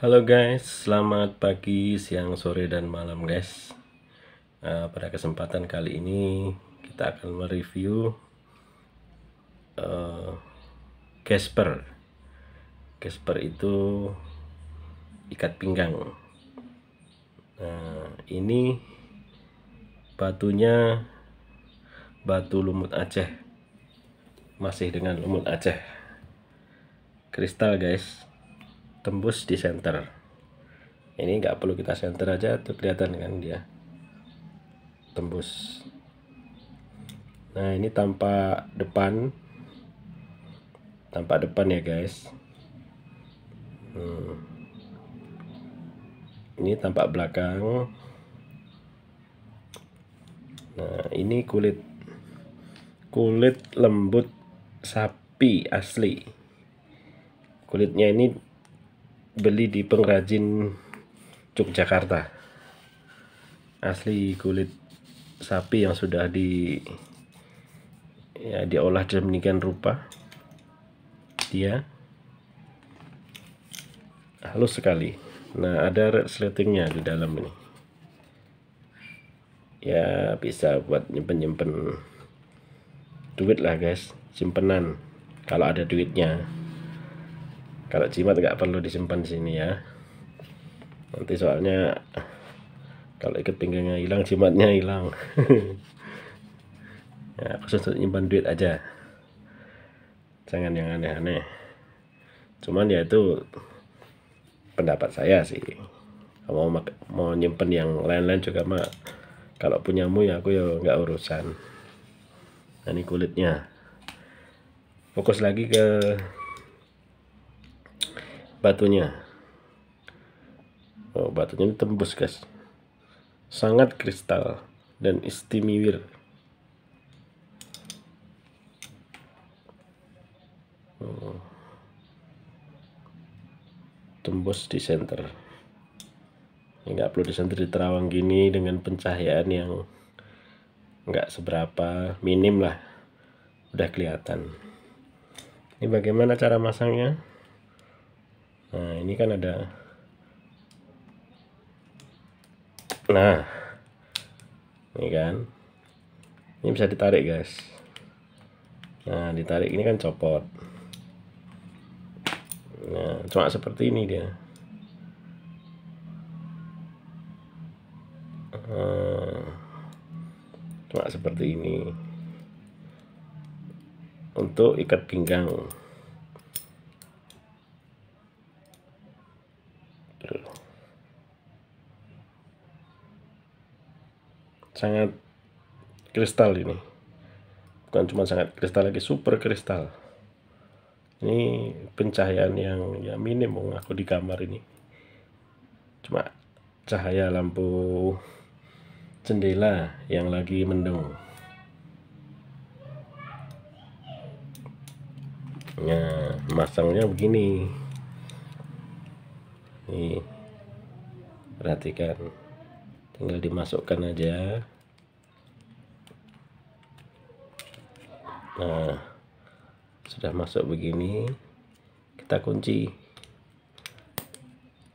Halo guys, selamat pagi, siang, sore, dan malam guys nah, Pada kesempatan kali ini kita akan mereview uh, Casper Casper itu ikat pinggang Nah ini batunya batu lumut Aceh Masih dengan lumut Aceh Kristal guys tembus di center ini nggak perlu kita center aja tuh kelihatan kan dia tembus nah ini tampak depan tampak depan ya guys hmm. ini tampak belakang nah ini kulit kulit lembut sapi asli kulitnya ini beli di pengrajin Yogyakarta asli kulit sapi yang sudah di ya diolah demikian rupa dia halus sekali nah ada resletingnya di dalam ini ya bisa buat nyimpen-nyimpen duit lah guys simpenan kalau ada duitnya kalau jimat nggak perlu disimpan di sini ya nanti soalnya kalau ikat pinggangnya hilang jimatnya hilang ya khusus untuk nyimpan duit aja jangan yang aneh-aneh cuman ya itu pendapat saya sih Kalau mau mau nyimpan yang lain-lain juga mak. kalau punyamu ya aku ya nggak urusan nah, ini kulitnya fokus lagi ke batunya oh, batunya ini tembus guys sangat kristal dan istimewir, oh. tembus di center nggak perlu di center di terawang gini dengan pencahayaan yang nggak seberapa minim lah udah kelihatan ini bagaimana cara masangnya nah ini kan ada nah ini kan ini bisa ditarik guys nah ditarik ini kan copot nah cuma seperti ini dia ah, cuma seperti ini untuk ikat pinggang sangat kristal ini bukan cuma sangat kristal lagi super kristal ini pencahayaan yang ya minim aku di kamar ini cuma cahaya lampu jendela yang lagi mendung nah masangnya begini nih perhatikan tinggal dimasukkan aja nah sudah masuk begini kita kunci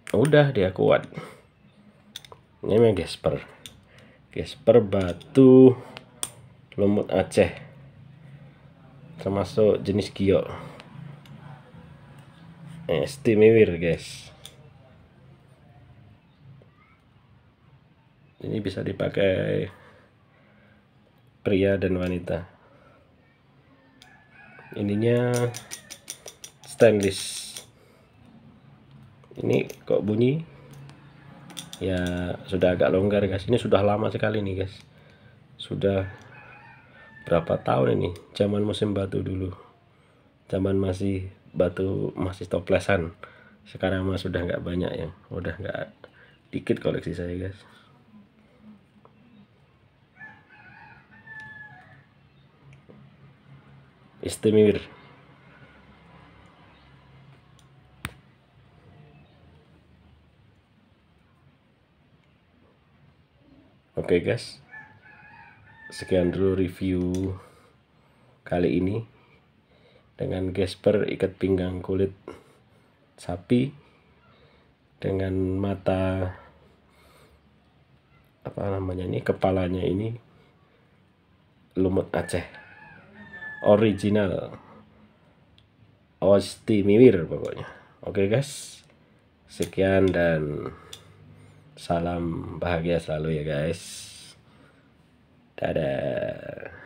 udah dia kuat ini memang gesper gesper batu lumut Aceh termasuk jenis kio. eh, guys ini bisa dipakai pria dan wanita ininya stainless ini kok bunyi ya sudah agak longgar guys ini sudah lama sekali nih guys sudah berapa tahun ini zaman musim batu dulu zaman masih batu masih toplesan sekarang mah sudah nggak banyak ya udah nggak dikit koleksi saya guys istimir Oke okay guys, sekian dulu review kali ini dengan gesper ikat pinggang kulit sapi dengan mata apa namanya ini kepalanya ini lumut Aceh original Osti Miwir pokoknya oke okay, guys sekian dan salam bahagia selalu ya guys dadah